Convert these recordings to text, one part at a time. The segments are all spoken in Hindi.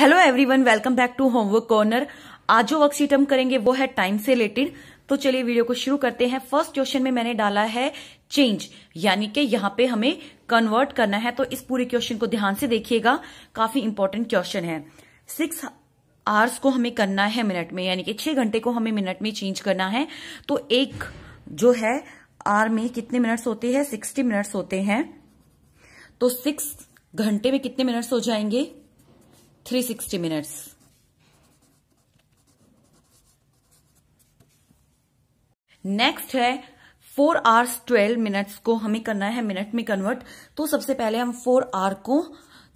hello everyone welcome back to homework corner आज जो वर्कशीट हम करेंगे वो है टाइम से रिलेटेड तो चलिए वीडियो को शुरू करते हैं फर्स्ट क्वेश्चन में मैंने डाला है चेंज यानी कि यहाँ पे हमें कन्वर्ट करना है तो इस पूरे क्वेश्चन को ध्यान से देखिएगा काफी इंपॉर्टेंट क्वेश्चन है सिक्स आवर्स को हमें करना है मिनट में यानी कि छह घंटे को हमें मिनट में चेंज करना है तो एक जो है आर में कितने मिनट्स होते हैं सिक्सटी मिनट्स होते हैं तो सिक्स घंटे में कितने मिनट्स हो जाएंगे थ्री सिक्सटी मिनट्स नेक्स्ट है फोर आवर्स ट्वेल्व मिनट्स को हमें करना है मिनट में कन्वर्ट तो सबसे पहले हम फोर आवर को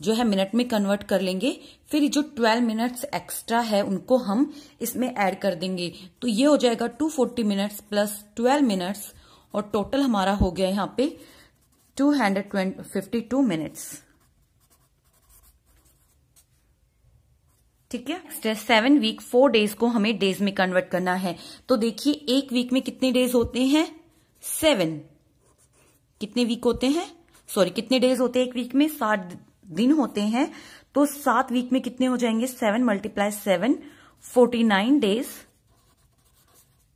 जो है मिनट में कन्वर्ट कर लेंगे फिर जो ट्वेल्व मिनट्स एक्स्ट्रा है उनको हम इसमें ऐड कर देंगे तो ये हो जाएगा two forty minutes plus twelve minutes और टोटल हमारा हो गया यहाँ पे two hundred fifty two minutes ठीक है नेक्स्ट है सेवन वीक फोर डेज को हमें डेज में कन्वर्ट करना है तो देखिए एक वीक में कितने डेज होते हैं सेवन कितने वीक होते हैं सॉरी कितने डेज होते हैं एक वीक में सात दिन होते हैं तो सात वीक में कितने हो जाएंगे seven multiply seven forty nine days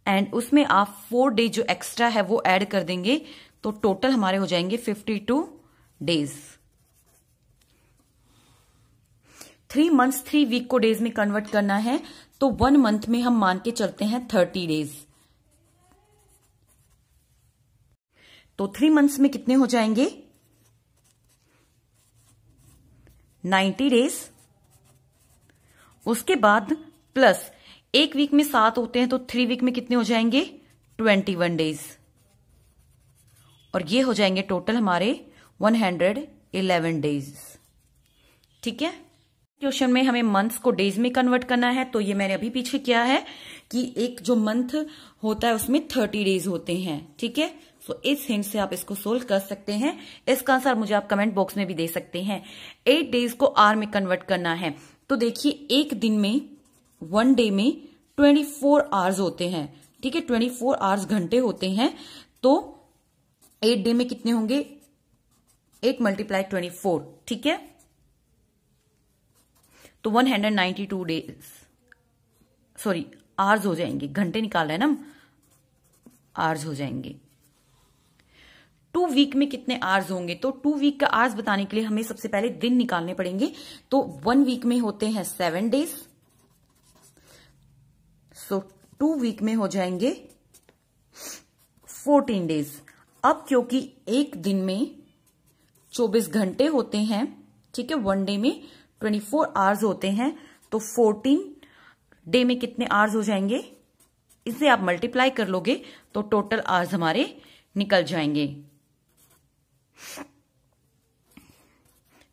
and उसमें आप फोर डेज जो एक्स्ट्रा है वो एड कर देंगे तो टोटल हमारे हो जाएंगे fifty two days three months three week को डेज में कन्वर्ट करना है तो वन मंथ में हम मान के चलते हैं थर्टी डेज तो थ्री मंथ्स में कितने हो जाएंगे नाइन्टी डेज उसके बाद प्लस एक वीक में सात होते हैं तो थ्री वीक में कितने हो जाएंगे ट्वेंटी वन डेज और ये हो जाएंगे टोटल हमारे वन हंड्रेड इलेवन डेज ठीक है क्वेश्चन में हमें मंथ्स को डेज में कन्वर्ट करना है तो ये मैंने अभी पीछे किया है कि एक जो मंथ होता है उसमें थर्टी डेज होते हैं ठीक है सो इस हिंट से आप इसको सोल्व कर सकते हैं इसका आंसर मुझे आप कमेंट बॉक्स में भी दे सकते हैं एट डेज को आर में कन्वर्ट करना है तो देखिए एक दिन में वन डे में ट्वेंटी फोर आवर्स होते हैं ठीक है ट्वेंटी फोर आवर्स घंटे होते हैं तो एट डे में कितने होंगे एट मल्टीप्लाई ट्वेंटी फोर ठीक है तो 192 डेज सॉरी आर्स हो जाएंगे घंटे निकाल रहे हैं ना आर्स हो जाएंगे टू वीक में कितने आर्स होंगे तो टू वीक का आर्स बताने के लिए हमें सबसे पहले दिन निकालने पड़ेंगे तो वन वीक में होते हैं seven days so two week में हो जाएंगे फोर्टीन डेज अब क्योंकि एक दिन में चौबीस घंटे होते हैं ठीक है वन डे में ट्वेंटी फोर आवर्स होते हैं तो फोर्टीन डे में कितने आवर्स हो जाएंगे इसे आप मल्टीप्लाई कर लोगे तो टोटल आवर्स हमारे निकल जाएंगे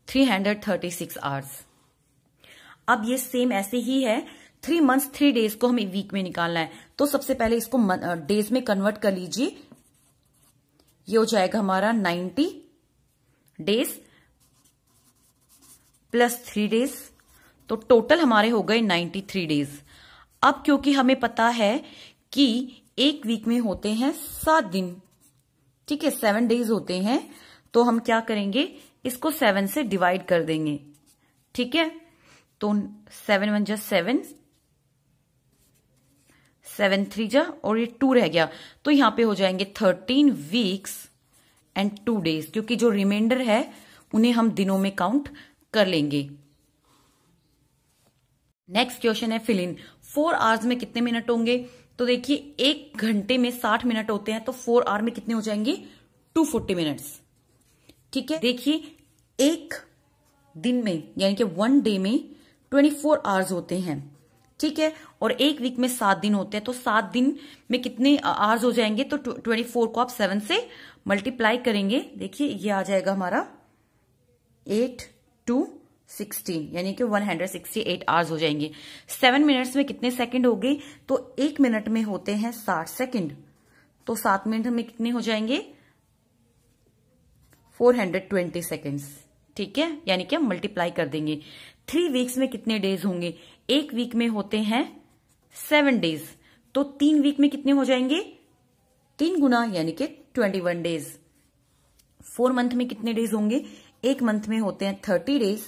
three hundred thirty six hours अब ये सेम ऐसे ही है थ्री मंथ्स थ्री डेज को हमें वीक में निकालना है तो सबसे पहले इसको डेज में कन्वर्ट कर लीजिए ये हो जाएगा हमारा ninety days plus three days तो टोटल हमारे हो गए नाइन्टी थ्री डेज अब क्योंकि हमें पता है कि एक वीक में होते हैं सात दिन ठीक है सेवन डेज होते हैं तो हम क्या करेंगे इसको सेवन से डिवाइड कर देंगे ठीक है तो सेवन वन जा सेवन सेवन थ्री जा और ये टू रह गया तो यहां पे हो जाएंगे thirteen weeks and two days क्योंकि जो रिमाइंडर है उन्हें हम दिनों में काउंट कर लेंगे नेक्स्ट क्वेश्चन है फिलिन फोर आवर्स में कितने मिनट होंगे तो देखिए एक घंटे में साठ मिनट होते हैं तो फोर आवर में कितने हो जाएंगे टू फोर्टी मिनट्स ठीक है देखिए एक दिन में यानी कि वन डे में ट्वेंटी फोर आवर्स होते हैं ठीक है और एक वीक में सात दिन होते हैं तो सात दिन में कितने आवर्स हो जाएंगे तो ट्वेंटी फोर को आप सेवन से मल्टीप्लाई करेंगे देखिए ये आ जाएगा हमारा एट टू सिक्सटीन यानी कि one hundred sixty eight hours हो जाएंगे सेवन मिनट्स में कितने सेकंड हो गए तो एक मिनट में होते हैं साठ सेकंड तो सात मिनट में कितने हो जाएंगे फोर हंड्रेड ट्वेंटी सेकेंड्स ठीक है यानी कि हम मल्टीप्लाई कर देंगे थ्री वीक्स में कितने डेज होंगे एक वीक में होते हैं सेवन डेज तो तीन वीक में कितने हो जाएंगे तीन गुना यानी कि twenty one days four month में कितने डेज होंगे एक मंथ में होते हैं थर्टी डेज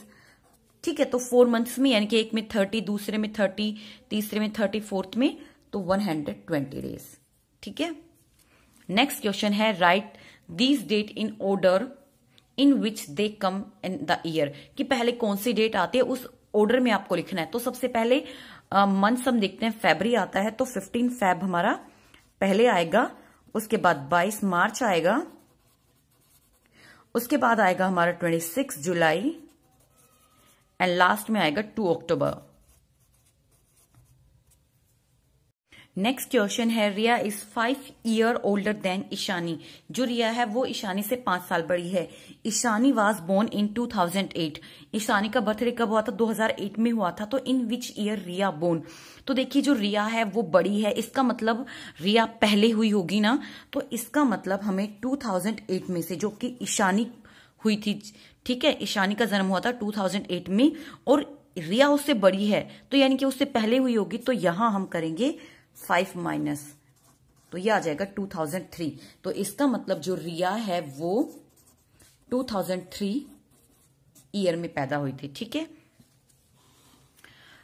ठीक है तो फोर मंथ्स में यानी कि एक में थर्टी दूसरे में थर्टी तीसरे में थर्टी फोर्थ में तो वन हंड्रेड ट्वेंटी डेज ठीक है नेक्स्ट क्वेश्चन है write these date in order in which they come in the year कि पहले कौन सी डेट आती है उस ऑर्डर में आपको लिखना है तो सबसे पहले मंथ हम देखते हैं फेबरी आता है तो फिफ्टीन फेब हमारा पहले आएगा उसके बाद बाईस मार्च आएगा उसके बाद आएगा हमारा 26 जुलाई एंड लास्ट में आएगा 2 अक्टूबर नेक्स्ट क्वेश्चन है Riya is five year older than Ishani जो रिया है वो ईशानी से पांच साल बड़ी है Ishani was born in 2008 Ishani का बर्थडे कब हुआ था 2008 में हुआ था तो इन विच ईयर रिया बोर्न तो देखिए जो रिया है वो बड़ी है इसका मतलब रिया पहले हुई होगी ना तो इसका मतलब हमें 2008 में से जो कि ईशानी हुई थी ठीक है ईशानी का जन्म हुआ था 2008 में और रिया उससे बड़ी है तो यानी कि उससे पहले हुई होगी तो यहां हम करेंगे फाइव माइनस तो ये आ जाएगा टू थाउजेंड थ्री तो इसका मतलब जो रिया है वो टू थाउजेंड थ्री ईयर में पैदा हुई थी ठीक है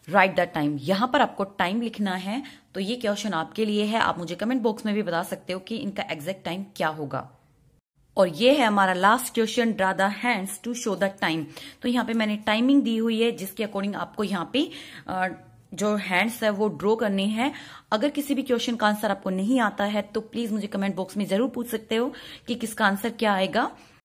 राइट द टाइम यहां पर आपको टाइम लिखना है तो ये क्वेश्चन आपके लिए है आप मुझे कमेंट बॉक्स में भी बता सकते हो कि इनका एग्जैक्ट टाइम क्या होगा और ये है हमारा last question draw the hands to show the time तो यहाँ पे मैंने टाइमिंग दी हुई है जिसके अकॉर्डिंग आपको यहाँ पे आ, जो हैंड्स है वो ड्रॉ करने हैं अगर किसी भी क्वेश्चन का आंसर आपको नहीं आता है तो प्लीज मुझे कमेंट बॉक्स में जरूर पूछ सकते हो कि किसका आंसर क्या आएगा